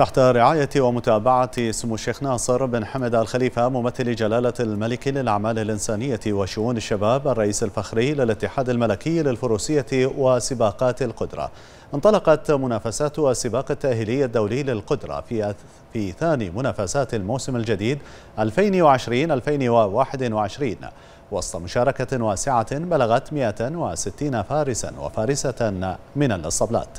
تحت رعاية ومتابعة سمو الشيخ ناصر بن حمد الخليفة ممثل جلالة الملك للأعمال الإنسانية وشؤون الشباب الرئيس الفخري للاتحاد الملكي للفروسية وسباقات القدرة انطلقت منافسات السباق التأهيلي الدولي للقدرة في في ثاني منافسات الموسم الجديد 2020-2021 وسط مشاركة واسعة بلغت 160 فارسا وفارسة من الاصطبلات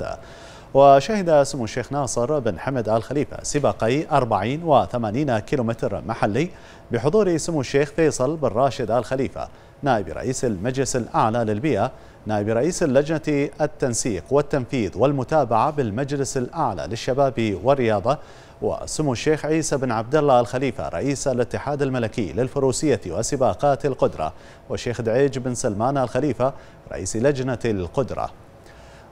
وشهد سمو الشيخ ناصر بن حمد آل خليفة سباقي 40 و 80 كيلومتر محلي بحضور سمو الشيخ فيصل بن راشد آل خليفة نائب رئيس المجلس الأعلى للبيئة نائب رئيس اللجنة التنسيق والتنفيذ والمتابعة بالمجلس الأعلى للشباب والرياضة وسمو الشيخ عيسى بن عبد الله الخليفة رئيس الاتحاد الملكي للفروسية وسباقات القدرة والشيخ دعيج بن سلمان الخليفة رئيس لجنة القدرة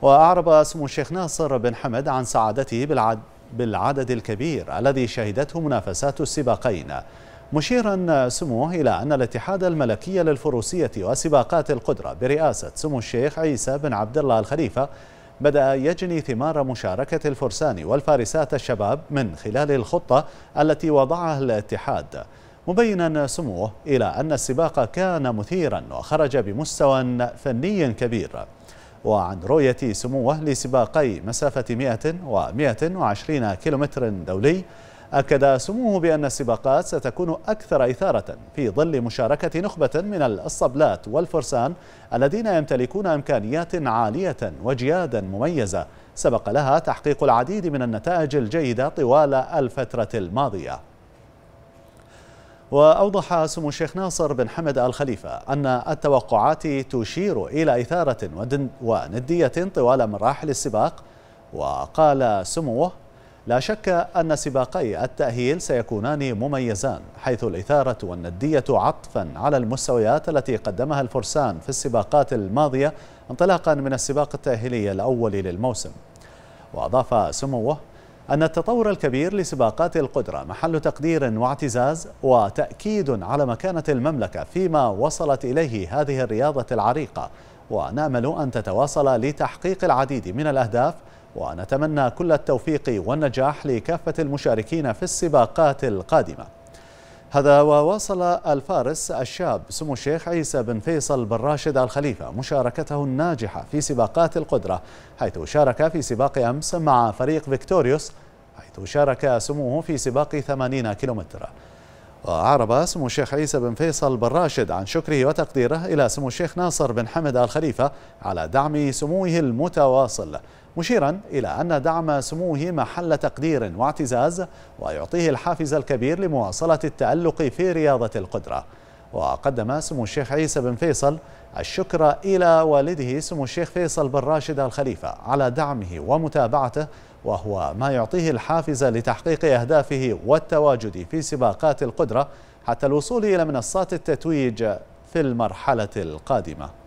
وأعرب اسم الشيخ ناصر بن حمد عن سعادته بالعدد الكبير الذي شهدته منافسات السباقين مشيرا سموه إلى أن الاتحاد الملكي للفروسية وسباقات القدرة برئاسة سمو الشيخ عيسى بن عبد الله الخليفة بدأ يجني ثمار مشاركة الفرسان والفارسات الشباب من خلال الخطة التي وضعها الاتحاد مبينا سموه إلى أن السباق كان مثيرا وخرج بمستوى فني كبير وعن رؤية سموه لسباقي مسافة 100 و 120 كيلومتر دولي أكد سموه بأن السباقات ستكون أكثر إثارة في ظل مشاركة نخبة من الصبلات والفرسان الذين يمتلكون إمكانيات عالية وجيادا مميزة سبق لها تحقيق العديد من النتائج الجيدة طوال الفترة الماضية وأوضح سمو الشيخ ناصر بن حمد الخليفة أن التوقعات تشير إلى إثارة وندية طوال مراحل السباق وقال سموه لا شك أن سباقي التأهيل سيكونان مميزان حيث الإثارة والندية عطفا على المستويات التي قدمها الفرسان في السباقات الماضية انطلاقا من السباق التأهيلي الأول للموسم وأضاف سموه أن التطور الكبير لسباقات القدرة محل تقدير واعتزاز وتأكيد على مكانة المملكة فيما وصلت إليه هذه الرياضة العريقة ونأمل أن تتواصل لتحقيق العديد من الأهداف ونتمنى كل التوفيق والنجاح لكافة المشاركين في السباقات القادمة هذا وواصل الفارس الشاب سمو الشيخ عيسى بن فيصل بن راشد الخليفة مشاركته الناجحة في سباقات القدرة حيث شارك في سباق أمس مع فريق فيكتوريوس حيث شارك سموه في سباق 80 كيلومتراً وأعرب سمو الشيخ عيسى بن فيصل بن راشد عن شكره وتقديره إلى سمو الشيخ ناصر بن حمد الخليفة على دعم سموه المتواصل مشيرا إلى أن دعم سموه محل تقدير واعتزاز ويعطيه الحافز الكبير لمواصلة التألق في رياضة القدرة وقدم سمو الشيخ عيسى بن فيصل الشكر إلى والده سمو الشيخ فيصل بن راشد الخليفة على دعمه ومتابعته وهو ما يعطيه الحافز لتحقيق أهدافه والتواجد في سباقات القدرة حتى الوصول إلى منصات التتويج في المرحلة القادمة